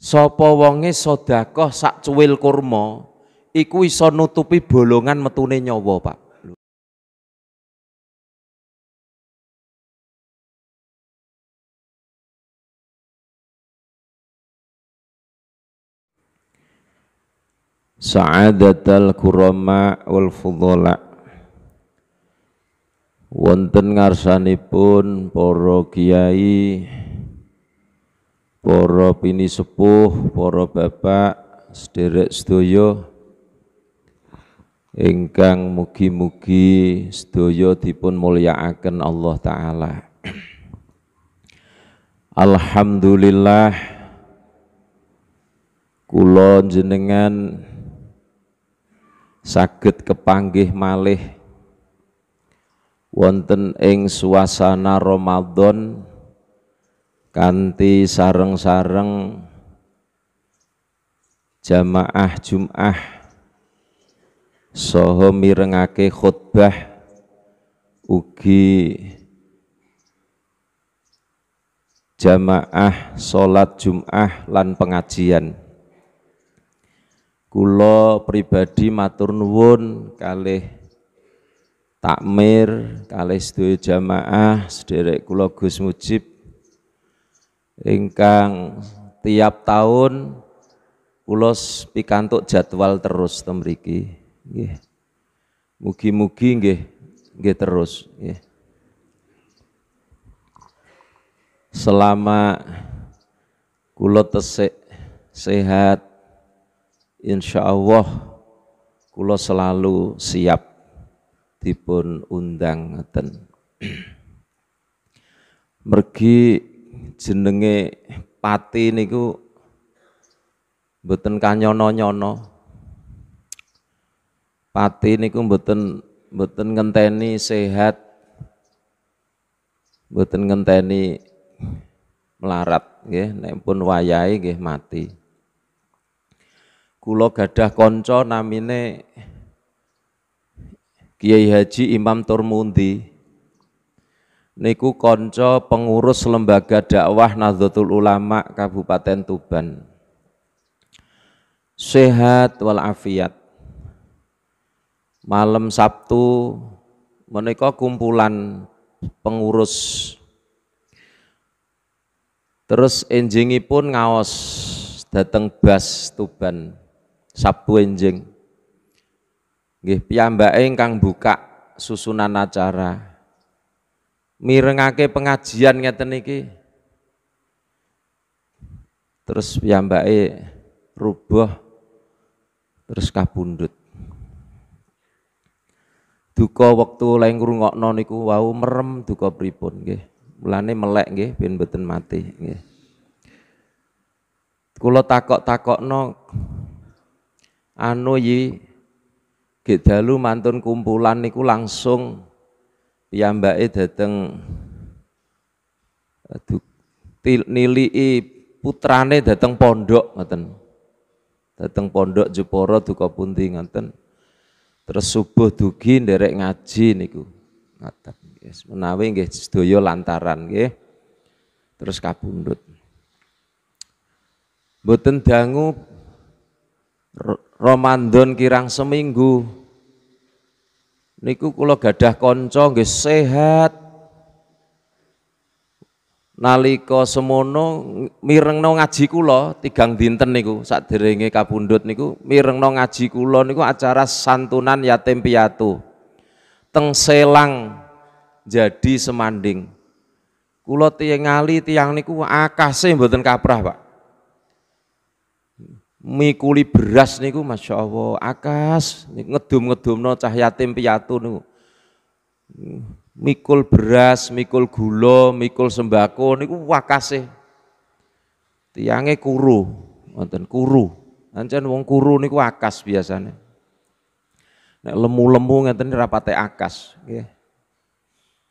Sapa wonge sodakoh sak cuwil kurma iku iso nutupi bolongan metune nyawa, Pak. Sa'adatal kurama wal fudhala Wonten ngarsanipun para kiai para pini sepuh, para bapak, sederek sedaya ingkang mugi-mugi sedaya dipun mulyakaken Allah taala. Alhamdulillah kula jenengan saged kepanggih malih wonten ing suasana Ramadan Kanti sareng-sareng jamaah Jum'ah soho mirengake khutbah ugi jamaah sholat Jum'ah lan pengajian Kulo pribadi maturnuwun, nuwun kalih takmir kalih sedaya jamaah sederek kulo Gus Mujib ingkang tiap tahun ulos pikantuk jadwal terus temriki nggih mugi-mugi nggih nggih terus nggih selama kula tesih sehat insya Allah kula selalu siap dipun undang ten, mergi jenenge pati niku mboten kanyono-nyono. Pati niku mboten mboten ngenteni sehat. Mboten ngenteni melarat nggih, nek pun wayahe nggih mati. Kula gadah kanca namine Kiai Haji Imam Turmundi niku konco pengurus lembaga dakwah Nahdlatul Ulama Kabupaten Tuban. Sehat walafiat. Malam Sabtu menika kumpulan pengurus Terus enjingi pun ngaos dateng bas Tuban Sabtu enjing. Nggih piyambake ingkang buka susunan acara mirengake pengajian ngeten niki. Terus piyambake rubuh terus kabundut. Duka waktu lek ngrungokno niku wau merem duka pripun nggih. Mulane melek nggih ben mboten mati nggih. Kula takok-takokno anu yi Gedalu mantun kumpulan niku langsung piyambake dateng nilii putrane dateng pondok ngoten. Dateng pondok Jeporo duka pundi ngoten. Terus subuh dugi nderek ngaji niku. Ngoten. Yes, menawi nggih sedaya lantaran nggih. Terus kapundhut. Mboten dangu Ramadan kirang seminggu niku kula gadah kanca nggih sehat nalika semono mirengno ngaji kula tigang dinten niku sadherenge kapundhut niku mirengno ngaji kula niku acara santunan yatim piatu teng Selang jadi Semanding kula tiyang ngali tiyang niku akase mboten kaprah Pak mikuli beras niku Masya Allah akas ngedum ngedum cah yatim piatu niku mikul beras, mikul gula, mikul sembako niku wakase tiange kuru nonton kuru ancan wong kuru niku akas biasanya nek lemu-lemu ngeten rapate akas nggih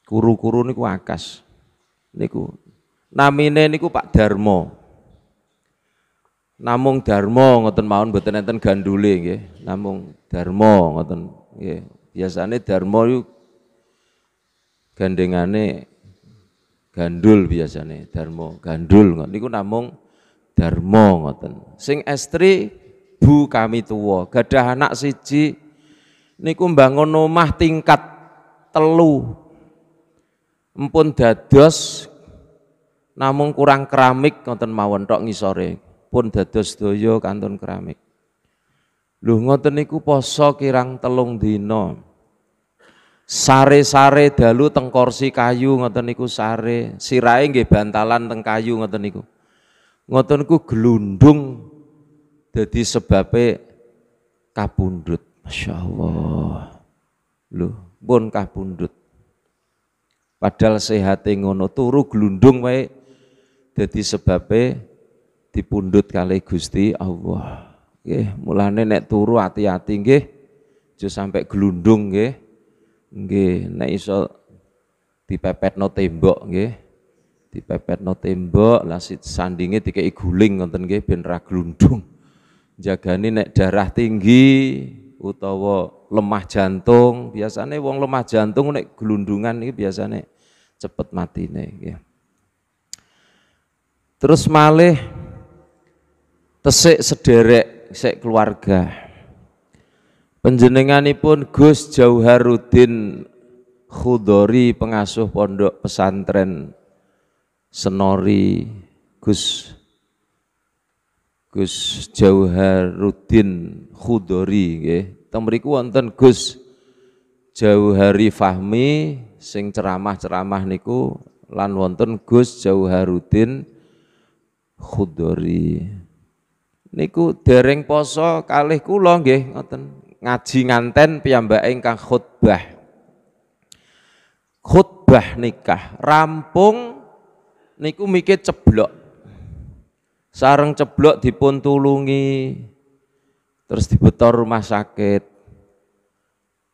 kuru-kuru niku akas niku namine niku Pak Darmo namung dharma ngoten mawon mboten enten gandule nggih namung dharma ngoten nggih biasane dharma yu gandengane gandul biasane dharma gandul ngoten niku namung dharma ngoten sing estri bu kami tuwa gadah anak siji niku mbangun omah tingkat telu empun dados namung kurang keramik ngoten mawon tok ngisore pun dados doyo kantun keramik. Lu ngoten niku poso kirang telung dinom. Sare-sare dalu teng korsi kayu ngoten niku sare, sirahe nggih bantalan teng kayu ngoten niku. Ngoten niku glundung dadi sebabe kabundut. Masya Allah. lu pun kabundut. Padahal sehate ngono turu glundung wae dadi sebabe dipundhut kali Gusti Allah. Nggih, mulane nek turu hati-hati nggih. Aja sampai gelundung nggih. Nggih, nek iso no tembok nggih. no tembok, lah sandinge dikeki guling ngoten nggih ben ra glundung. Jagani nek darah tinggi utawa lemah jantung, biasanya wong lemah jantung nek gelundungan iki biasanya cepet matine nggih. Terus malih tesik sederek sek keluarga penjenenganipun Gus Jauharudin Khudori pengasuh pondok pesantren Senori Gus Gus Jauharuddin Khudori nggih teng wonten Gus Jauhari Fahmi sing ceramah-ceramah niku lan wonten Gus Jauharudin Khudori niku dereng poso kalih kula nggih ngoten ngaji nganten piyambak ingkang khutbah khutbah nikah rampung niku mikir ceblok sarang ceblok dipun tulungi terus dibetor rumah sakit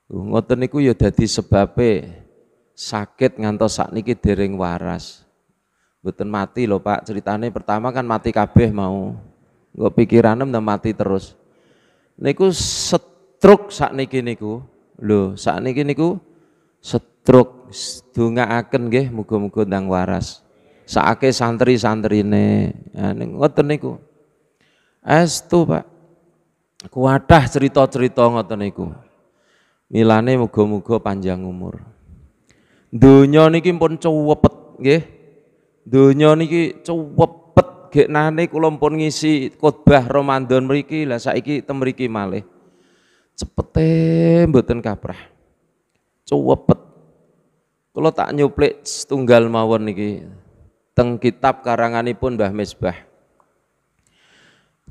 ngoten niku ya dadi sebabe sakit ngantos sakniki dereng waras mboten mati lho Pak ceritane pertama kan mati kabeh mau pikiran pikirane mati terus. Niku setruk niki niku. Saat niki niku setruk akan gih, mugo-mugo ndang waras. Saake santri ne, Ya nah, ngoten niku. Estu, Pak. kuadah cerita-cerita ngoten niku. Milane mugo-mugo panjang umur. Dunia niki pun cuwepet gih. Dunia niki cuwep nane kula pun ngisi khotbah Ramadan mriki, lah saiki temeriki malih. Cepete mboten kaprah. Cuwepet. Kula tak nyuplik setunggal mawon niki. Teng kitab karanganipun Mbah Misbah.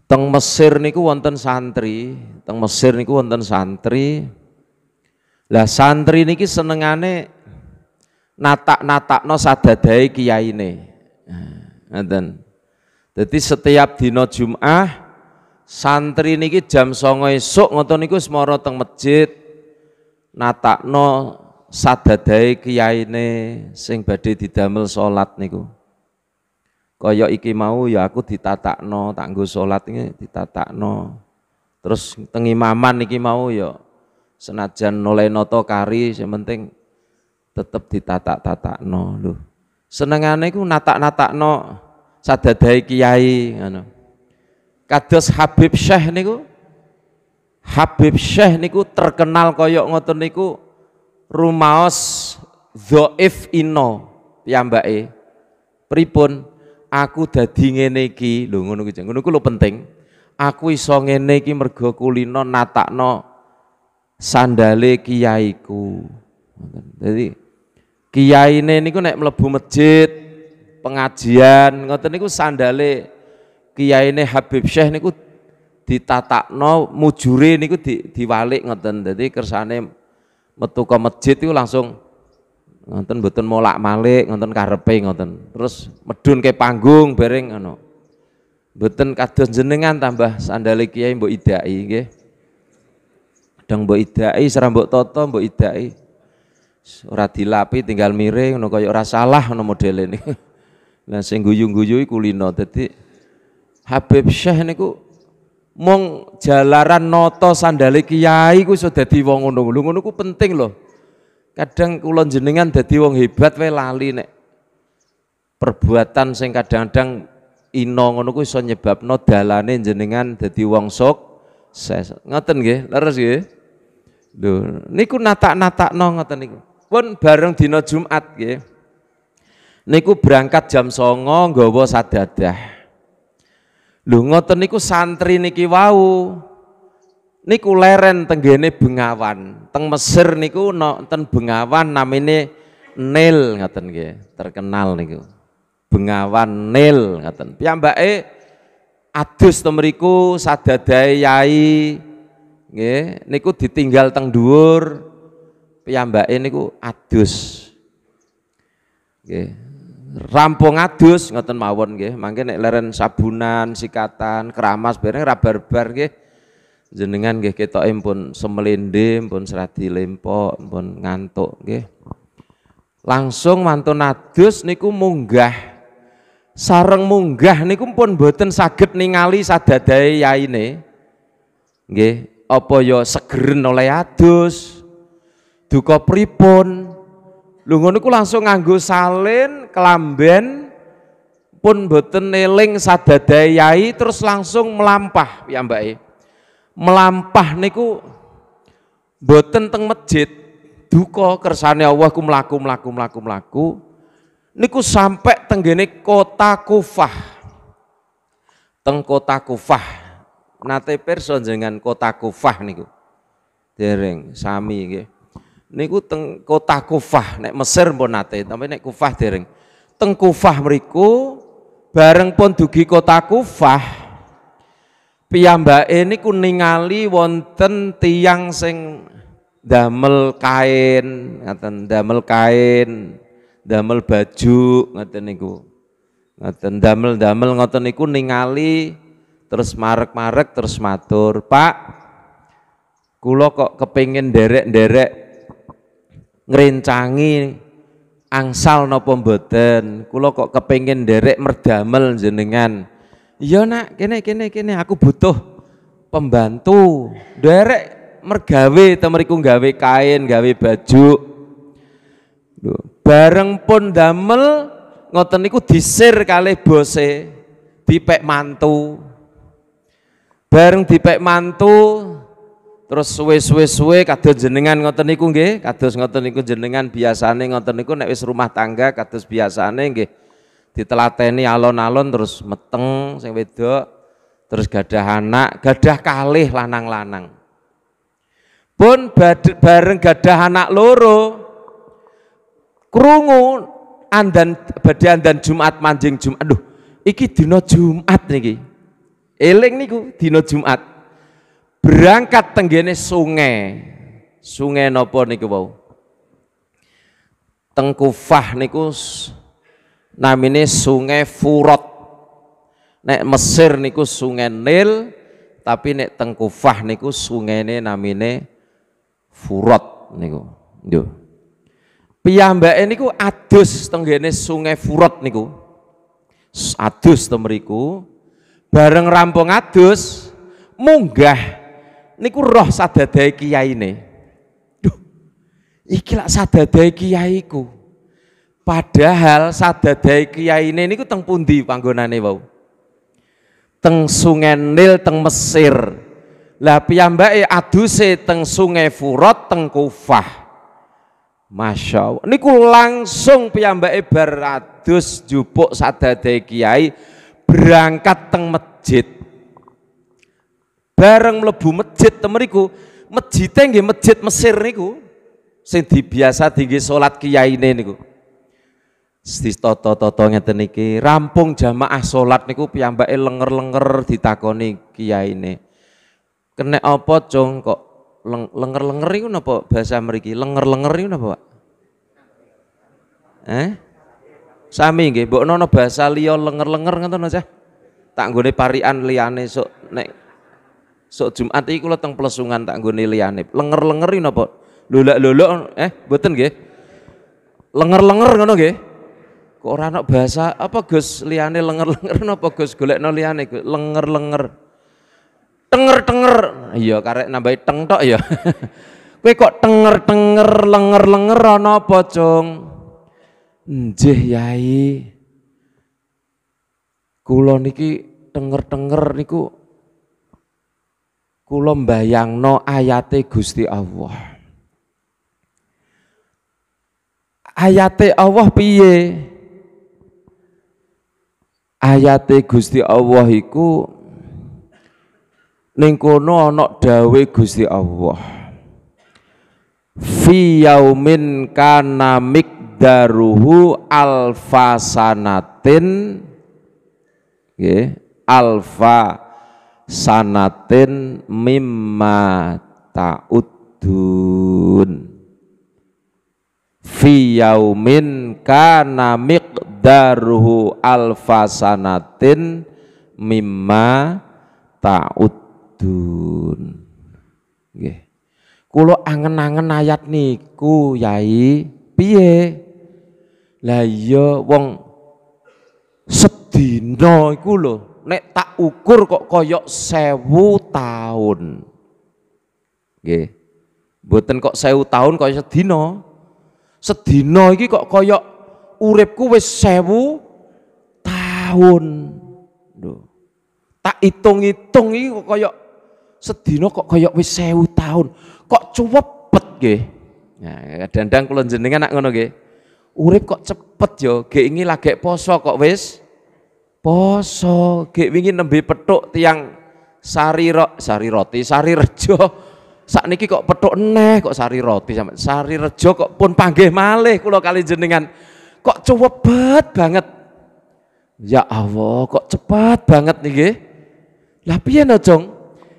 Teng Mesir niku wonten santri, teng Mesir niku wonten santri. Lah santri niki senengane natak-natakno natak no kiai kiyaine. Nah, jadi setiap dino Jum'ah santri niki jam songo esuk ngoto niku semoro teng masjid natakno sadadai ini sing badhe didamel sholat niku. Kaya iki mau ya aku ditatakno, tak sholat salat di ditatakno. Terus teng imaman iki mau ya senajan nolai noto kari yang penting tetep ditatak-tatakno lho. Senengane iku natak-natakno sadadai kiai ngono. Kados Habib Syekh niku Habib Syekh niku terkenal koyok ngoten niku rumaos dhaif ino piyambake. Pripun aku dadi ngene iki lho ngono kuwi ngono kuwi lho penting. Aku iso ngene iki mergo kulino natakno sandale kiaiku. Jadi kiyaine niku nek mlebu masjid pengajian ngoten niku sandale kiyaine Habib Syekh niku ditatakno mujure niku di, diwalik ngoten. Dadi kersane metu ke masjid itu langsung ngoten mboten molak-malik ngoten karepe ngoten. Terus medun ke panggung bareng ngono. Mboten kados jenengan tambah sandale kiai mbok idai nggih. Kadang mbok idai mbok toto mbok idai. Ora dilapi tinggal miring ngono kaya ora salah ngono modele niku. Lah sing guyu-guyu kulino dadi Habib Syekh niku mong jalaran noto sandale kiai ku iso dadi wong ngono lho ngono ku penting lho. Kadang kula jenengan dadi wong hebat wae lali nek perbuatan sing kadang-kadang ino ngono ku iso nyebabno dalane jenengan dadi wong sok ses. Ngoten nggih, leres nggih. Lho niku natak-natakno ngoten niku. Pun bareng dina Jumat nggih niku berangkat jam songo nggawa sadadah lho ngoten niku santri niki wau niku leren tenggene Bengawan teng Mesir niku nonton Bengawan namine Nil ngoten nggih terkenal niku Bengawan Nil ngoten piyambake adus temeriku sadadai yai nggih niku ditinggal teng dhuwur piyambake niku adus nggih rampung adus ngoten mawon nggih. Mangke nek leren sabunan, sikatan, keramas bareng ra barbar nggih. Jenengan nggih ketoke pun semelinde, pun serati lempok, pun ngantuk nggih. Langsung mantun adus niku munggah. Sareng munggah niku pun boten saged ningali sadadae yaine. Nggih, apa ya segeren oleh adus. Duka pripun? Lho ngono langsung nganggo salin, kelamben pun boten neling sadadai yai terus langsung melampah ya mbak e. melampah niku boten teng masjid duka kersane Allah ku melaku melaku melaku melaku niku sampai tenggene kota Kufah teng kota Kufah nate person jenengan kota Kufah niku dereng sami nggih niku teng kota Kufah nek Mesir mbon nate tapi nek Kufah dereng teng Kufah mriku bareng pun dugi kota Kufah piyambake niku ningali wonten tiang sing damel kain ngaten damel kain damel baju ngaten niku ngaten damel damel ngoten niku ningali terus marek-marek terus matur Pak Kulo kok kepingin derek-derek Ngerencangi angsal no pemboten, kulo kok kepengen derek merdamel jenengan iya nak kene kene kene aku butuh pembantu derek mergawe temeriku gawe kain gawe baju Duh. bareng pun damel ngoten niku disir kalih bose dipek mantu bareng dipek mantu Terus suwe-suwe-suwe kados jenengan ngoten niku nggih, kados ngoten niku jenengan biasane ngoten niku nek wis rumah tangga kados biasane nggih ditelateni alon-alon terus meteng sing wedok terus gadah anak, gadah kalih lanang-lanang. Pun bareng gadah anak loro krungu andan badhe andan Jumat manjing Jumat. Aduh, iki dina Jumat niki. Eling niku dina Jumat berangkat tenggene sungai. Sungai nopo niku bau. tengkufah Kufah niku namine Sungai furot Nek Mesir niku Sungai Nil, tapi nek tengkufah Kufah niku sungaine namine furot niku. Nggih. Piyambake niku adus tenggene Sungai furot niku. Adus temeriku bareng rampung adus munggah niku roh sadadai ini, Duh, iki lak sadadai ku. Padahal sadadai ini, niku teng pundi panggonane wau? Teng Sungai Nil teng Mesir. Lah piyambake aduse teng Sungai Furat teng Kufah. Masya Allah. Niku langsung piyambake beradus jupuk sadadai kiai berangkat teng masjid Bareng melebu masjid temeriku, masjid nggih masjid Mesir niku sing dibiasa tinggi salat kiyaine niku. Distoto-toto ngeten teniki rampung jamaah salat niku piyambake lenger-lenger ditakoni kiyaine. Kene apa, Cung? Kok lenger-lenger iku napa bahasa mriki? Lenger-lenger iku napa, Pak? Eh? Sami nggih, mbok nono bahasa liya lenger-lenger ngoten aja. Tak nggone parian liyane sok nek Sok Jumat iki kula teng plesungan tak nggone liyane. Lenger-lengeri napa? Lolak-lolok eh mboten nggih. Lenger-lenger ngono nggih. Kok ora ana bahasa apa Gus liyane lenger-lenger napa Gus golekno liyane lenger-lenger. Tenger-tenger. Iya karek nambahi teng tok ya. Kowe kok tenger-tenger lenger-lenger ana apa, Cung? Njih, Yai. Kula niki tenger-tenger niku kula mbayangno ayate Gusti Allah. Ayate Allah piye? Ayate Gusti Allah iku ning kono ana dawe Gusti Allah. Fi yaumin kana mikdaruhu alfasanatin nggih alfa sanatin mimma taudun, fi yaumin kana miqdaruhu sanatin mimma taudun. nggih kula angen-angen ayat niku yai piye lah iya wong sedina iku lho nek tak ukur kok koyok sewu tahun nggih mboten kok sewu tahun kok sedino, sedino ini kok koyok uripku wis sewu tahun Duh. tak hitung-hitung ini kok koyok sedino kok koyok wis sewu tahun kok cuwepet nggih nah kadang-kadang kula jenengan nak ngono nggih urip kok cepet yo gek iki lagek poso kok wis poso gek wingi nembe petuk tiang sari ro, sari roti sari rejo sak niki kok petuk neh, kok sari roti sama sari rejo kok pun panggih malih kula kali jenengan kok cepet banget ya Allah kok cepat banget niki lah piye no jong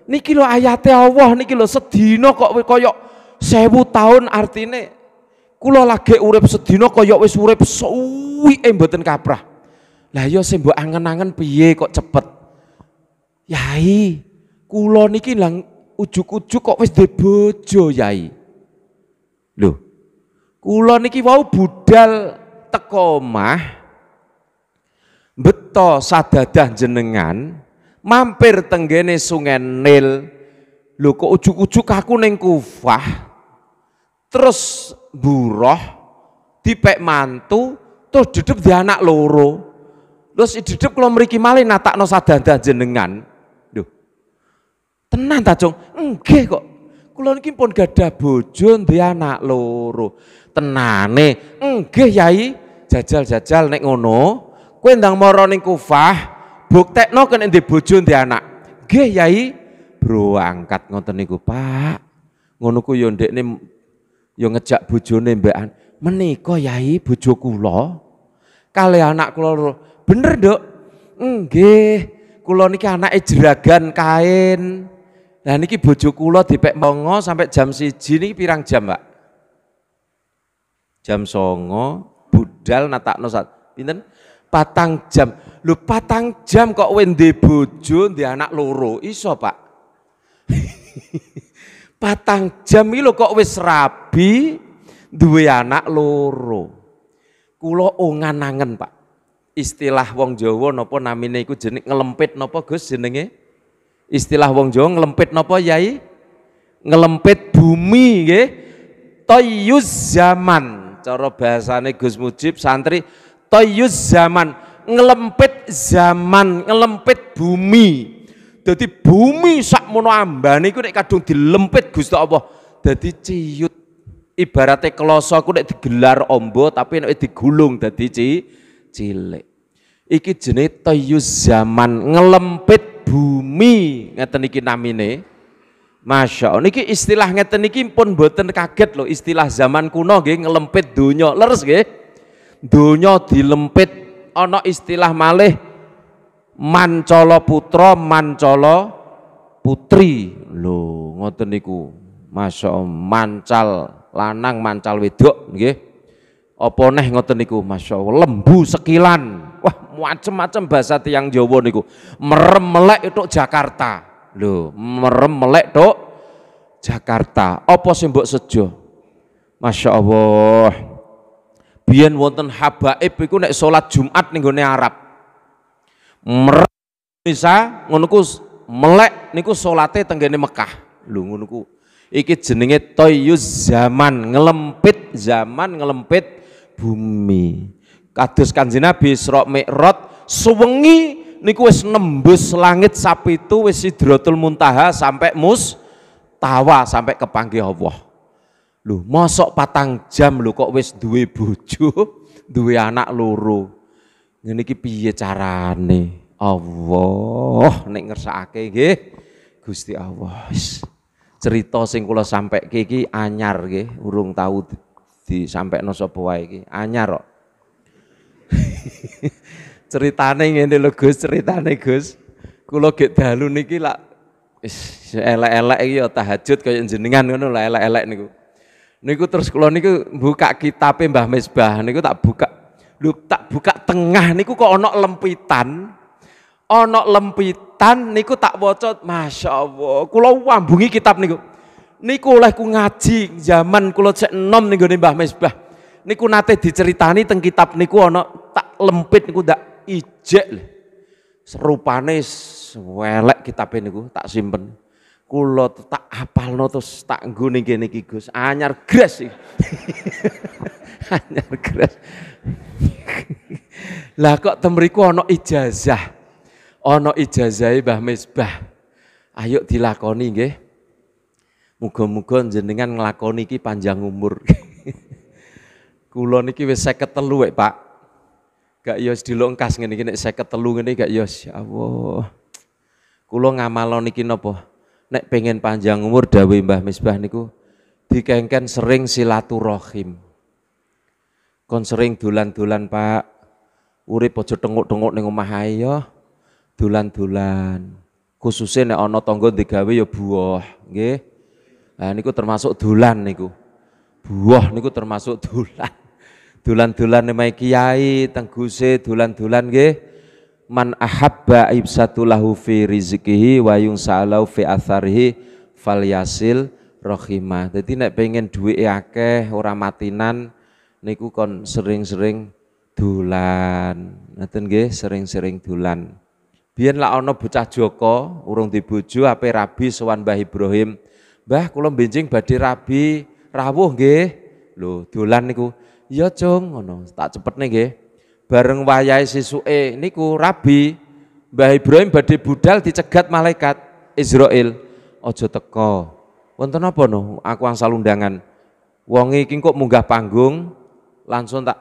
niki lo ayate Allah niki lo sedina kok koyok sewu tahun artine kula lagi urip sedina koyok wis urip suwi eh mboten kaprah lah yo iya sing mbok angen-angen piye kok cepet? Yai, kula niki lang ujuk-ujuk kok wis duwe bojo, Yai. Lho, kula niki wau budal teko omah beto sadadah jenengan mampir tenggene sungai Nil. Lho kok ujuk-ujuk aku ning Kufah. Terus buruh dipek mantu terus dedep di anak loro. Terus hidup kalau meriki no natakno sadanda jenengan. Duh. Tenan ta, cung, Enggak kok. Kulo niki pun gadah bojo dia anak loro. Tenane, Enggak Yai, jajal-jajal nek ngono, kowe ndang mara ning Kufah, buktekno kene ndek bojo ndek anak. Nggih Yai, bro angkat ngoten niku, Pak. Ngono ku yo ndekne yo ngejak bojone mbekan. Menika Yai bojo kula. Kali anak kula Bener dok? Enggih, kulo niki anak jeragan kain. Nah niki bojo kulo dipek mongo sampai jam si jini pirang jam mbak? Jam songo, budal natak nosat Pinten? Patang jam. Lu patang jam kok wende bojo di anak loro. Iso pak? patang jam ini lo kok wis rabi duwe anak loro. kulo ongan nangen, Pak istilah wong Jawa napa namine iku jeneng ngelempit napa Gus jenenge? Istilah wong Jawa ngelempit napa Yai? Ngelempit bumi nggih. Toyuz zaman cara bahasane Gus Mujib santri toyuz zaman ngelempit zaman ngelempit bumi jadi bumi sak mono ambane iku nek kadung dilempit Gusti Allah jadi ciyut ibaratnya keloso aku nek digelar ombo tapi nek digulung jadi ciyut cilik. Iki jenis tayus zaman ngelempit bumi ngeten niki namine. Masya Allah, niki istilah ngeten niki pun buatan kaget loh istilah zaman kuno geng ngelempit dunyo Leres geng, Dunyo dilempit ono istilah malih mancolo putra, mancolo putri. lo ngoten niku. Masya Allah, mancal lanang, mancal wedok nggih apa neh ngoten niku masyaallah lembu sekilan wah macem-macem bahasa tiang Jawa niku merem melek itu Jakarta lho merem melek tok Jakarta apa sih mbok sejo masyaallah biyen wonten habaib iku nek salat Jumat ning gone Arab merem bisa ngono melek niku salate tenggene Mekah lho ngono ku iki jenenge toyuz zaman ngelempit zaman ngelempit bumi. Kados Kanjeng Nabi Isra Mi'raj suwengi niku wis nembus langit sapi itu wis Sidratul Muntaha sampai mus tawa sampai kepanggih Allah. Lho, mosok patang jam lu kok wis duwe bojo, duwe anak loro. Ngene iki piye carane? Allah nek ngersakake nggih Gusti Allah. Wis cerita sing kula sampekke iki anyar nggih, urung tahu di sampai nusa wae ini anyar kok. ceritane ini lo Gus, ceritane Gus. kulo gak dalu niki gila elek-elek iki ya tahajud kaya jenengan ngono lah elek-elek niku. Niku terus kula niku buka kitab Mbah Misbah niku tak buka. lu tak buka tengah niku kok ana lempitan. Ana lempitan niku tak bocot waca masyaallah. Kula wambungi kitab niku niku oleh ku ngaji zaman kulo cek enom nih gone Mbah Misbah. Niku nate diceritani teng kitab niku ono tak lempit niku ndak ijek lho. Serupane welek kitabe niku tak simpen. Kulo tak apal terus tak nggone kene iki Gus. Anyar gres iki. Anyar gres. lah kok temriku ono ijazah. Ono ijazahe Mbah Misbah. Ayo dilakoni nggih. Muga-muga jenengan nglakoni iki panjang umur. Kula niki wis 53 wek, Pak. Gak yo longkas ngene iki nek 53 ngene gak yo ya Allah. Kula ngamalon iki napa? Nek pengen panjang umur dawuh Mbah Misbah niku dikengken sering silaturahim. Kon sering dolan-dolan, Pak. Urip aja tengok-tengok ning omah ae ya. Dolan-dolan. Khususnya nek ana tangga digawe ya buah, nggih. Nah niku termasuk dolan niku. Buah niku termasuk dolan. Dolan-dolan nemai kiai, tengguse dolan-dolan nggih. Man ahabba ibsatulahu fi rizqihi wa yungsalau fi atharihi falyasil rohimah. Jadi nek pengen duit akeh orang matinan niku kon sering-sering dolan. Ngeten nggih, sering-sering dolan. Biyen lak ana bocah Joko urung dibojo ape rabi sowan Mbah Ibrahim Mbah kula benjing badhe rabi rawuh nggih. Lho dolan niku. Iya Cung ngono, tak cepetne nggih. Bareng wayahe sesuke niku rabi Mbah Ibrahim badhe budal dicegat malaikat Israel. ojo teko. Wonten apa no? Aku angsal undangan. Wong iki kok munggah panggung langsung tak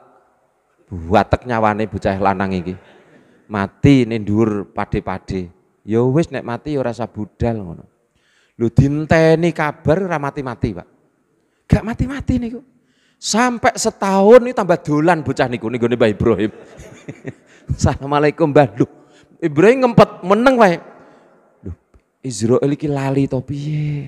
tek nyawane bocah lanang iki. Mati ning dhuwur pade-pade. Ya wis nek mati ya rasa budal ngono. Lu dinteni kabar ora mati-mati, Pak. Gak mati-mati niku. Sampai setahun ini tambah dolan bocah niku nih Mbah Ibrahim. Assalamualaikum Mbah. Ibrahim ngempet meneng wae. Loh, Israel iki lali to piye?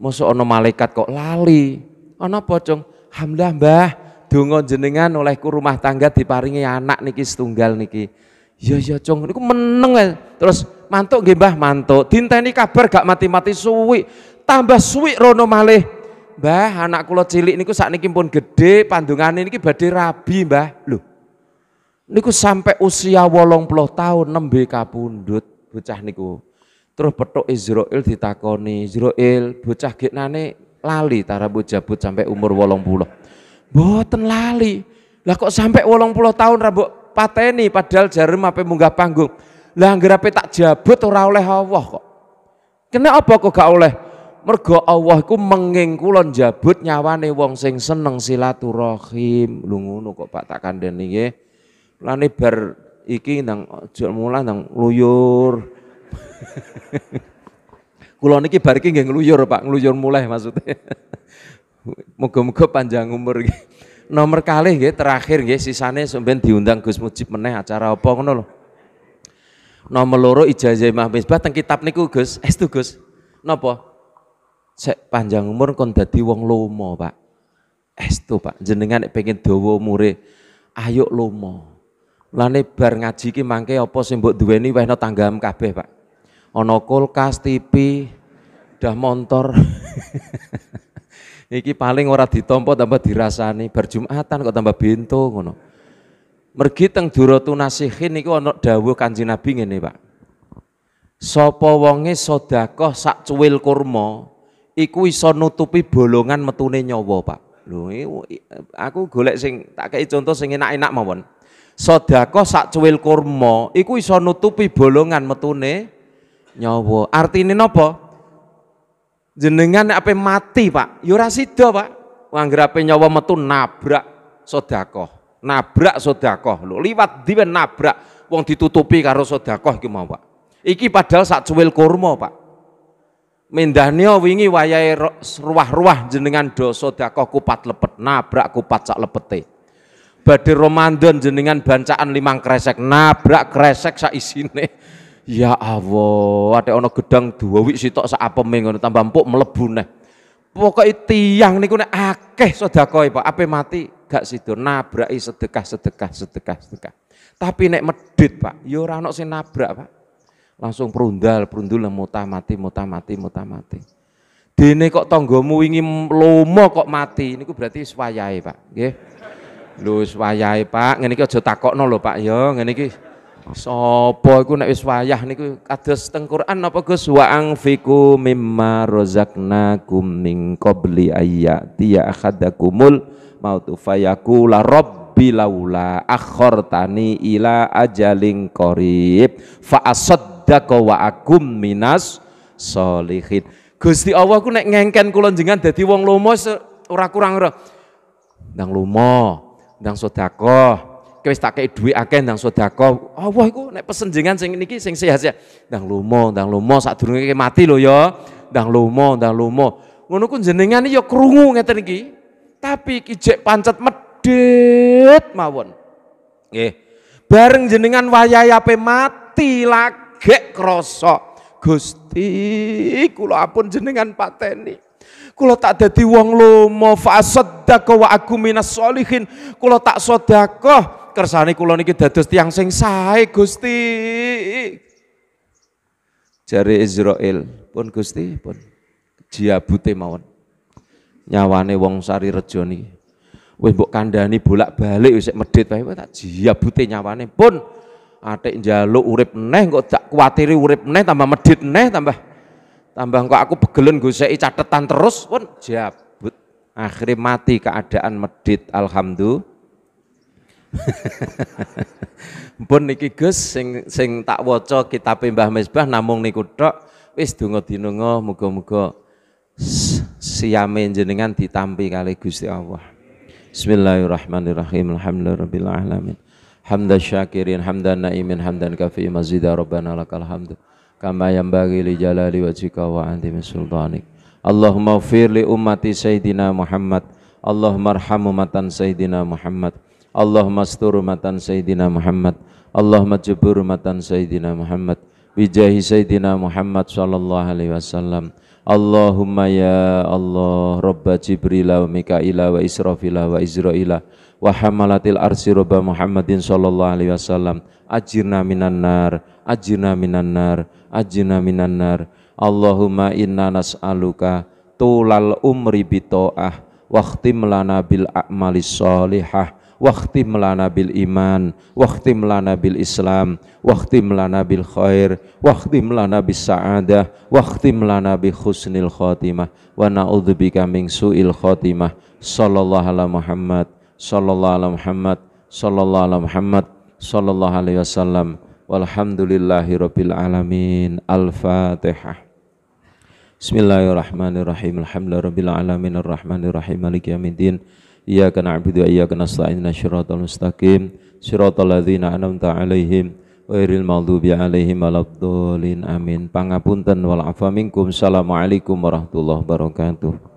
Masa ana malaikat kok lali. Ana pocong, Alhamdulillah, Mbah. Donga jenengan olehku rumah tangga diparingi anak niki setunggal niki. ya ya Cung. Niku meneng wae. Terus mantuk nggih Mbah mantuk. Dinteni kabar gak mati-mati suwi. Tambah suwi rono malih. Mbah, anak kula cilik niku sakniki pun gede, pandungane niki badhe rabi, Mbah. Lho. Niku sampai usia 80 tahun nembe kapundhut bocah niku. Terus petuk Izrail ditakoni, Izrail bocah geknane lali tarabu jabut sampai umur 80. boten lali. Lah kok sampai 80 tahun rabu pateni padahal jarum apa munggah panggung. Lah apa tak jabut ora oleh Allah kok. Kena apa kok gak oleh? Mergo Allah ku mengingkulon jabut nyawane wong sing seneng silaturahim. Lu ngono kok Pak tak kandeni ye Lani bar iki nang jual mula nang luyur. kulon iki bar iki nggih Pak, luyur mulai maksudnya. Moga-moga panjang umur Nomer Nomor kali terakhir ye sisane sampeyan diundang Gus Mujib meneh acara apa ngono loh Nomor loro ijazah Imam Misbah teng kitab niku Gus, estu Gus. Napa? Sek panjang umur kon dadi wong lomo, Pak. Estu, Pak. Jenengan nek pengen dawa umure, ayo lomo. Mulane bar ngaji ki mangke apa sing mbok duweni wehna tanggam kabeh, Pak. Ana kulkas, TV, dah montor. Iki paling ora ditompo tambah dirasani, bar Jumatan kok tambah bintu ngono. Mergi teng Duratu Nasihin niku ana dawuh Kanjeng Nabi ngene, Pak. Sapa wonge sedekah sak cuwil kurma iku iso nutupi bolongan metune nyawa, Pak. Lho, aku golek sing tak kei contoh sing enak-enak mawon. Sedekah sak cuwil kurma iku iso nutupi bolongan metune nyawa. Artine napa? Jenengan apa mati, Pak. Ya ora sida, Pak. Wanggrape nyowo nyawa metu nabrak sedekah nabrak sodakoh lo, liwat diwen nabrak wong ditutupi karo sodakoh gimana Pak iki padahal saat cuwil kurma Pak mendahnya wingi wayai ruah-ruah jenengan do sodakoh kupat lepet nabrak kupat sak lepete badi romandon jenengan bancaan limang kresek nabrak kresek sak isine ya Allah ada ono gedang dua wik sitok sak apa ngono tambah empuk melebu neh pokoknya yang niku nek akeh sodakoh e, Pak ape mati gak sido nabrai sedekah sedekah sedekah sedekah. Tapi nek medit Pak, yo ya rano si nabrak Pak. Langsung perundal, perundul muta mati, muta mati, muta mati. Dene kok tonggomu ingin lomo kok mati, niku berarti swayai Pak, ya. Lu swayai Pak, ini kau aja kok nol Pak yo ini kau Sopo aku nek wis wayah niku kados teng Quran apa Gus wa angfiku mimma razaqnakum min qabli ayyati la rob rabbi laula akhortani ila ajalin qarib fa asaddaqa wa akum minas solihin Gusti Allah ku nek ngengken kula jenengan dadi wong lomo ora kurang ora ndang lomo ndang sedekah kowe wis tak kei dhuwit akeh ndang sedekah Allah iku nek pesen jenengan sing niki sing sehat-sehat ndang lomo ndang lomo sadurunge mati lho ya ndang lomo ndang lomo ngono ku jenengan ya krungu ngeten iki tapi kijek pancet medet mawon. Nggih. Bareng jenengan wayaya pe mati lagek krosok, Gusti, kula ampun jenengan pateni. Kula tak dadi wong lomo fasaddaka wa aku minas solihin. Kula tak sedekah kersane kula niki dados tiyang sing sae Gusti. Jari Israel pun Gusti pun jiabute mawon nyawane wong sari Rejoni, niki. Wis mbok kandhani bolak-balik wis medhit wae tak bute nyawane pun atik njaluk urip neh kok tak kuatiri urip neh tambah medit neh tambah tambah kok aku begelen goseki catetan terus pun jabut. Akhirnya mati keadaan medit, alhamdulillah. Pun niki Gus sing sing tak waca kitab Mbah Misbah namung niku tok wis donga dinonga muga-muga siyame jenengan ditampi kali Gusti Allah. Bismillahirrahmanirrahim. Alhamdulillahirabbil alamin. Hamdan syakirin hamdan naimin hamdan kafi mazida rabbana lakal hamdu kama bagi li jalali wajhika wa azimi sultanik. Allahumma fir li ummati sayyidina Muhammad. Allahumma arhamu matan sayyidina Muhammad. Allahumma astur matan sayyidina Muhammad. Allahumma jibur matan sayyidina Muhammad. Bijahi sayyidina Muhammad sallallahu alaihi wasallam. Allahumma ya Allah Robba Jibril wa Mikaila wa Israfil wa Izraila wa hamalatil arsi Robba Muhammadin sallallahu alaihi wasallam ajirna minan nar ajirna minan nar ajirna minan nar Allahumma inna nas'aluka tulal umri bito'ah waqtim lana bil a'mali solihah Waktu lana bil iman waktu lana bil islam waktu lana bil khair waktu lana bis sa'adah waktu lana bi khusnil khotimah, wa na'udzubika min su'il khotimah. sallallahu ala muhammad sallallahu ala muhammad sallallahu ala muhammad sallallahu alaihi wasallam walhamdulillahi rabbil alamin al-fatihah Bismillahirrahmanirrahim. Alhamdulillahirabbil alamin arrahmanirrahim maliki yaumiddin. Iyyaka na'budu wa iyyaka nasta'in Shiratal mustaqim Shiratal ladzina an'amta 'alaihim Wairil maghdubi alaihim waladhdallin amin. Pangapunten wal afa minkum. Assalamualaikum warahmatullahi wabarakatuh.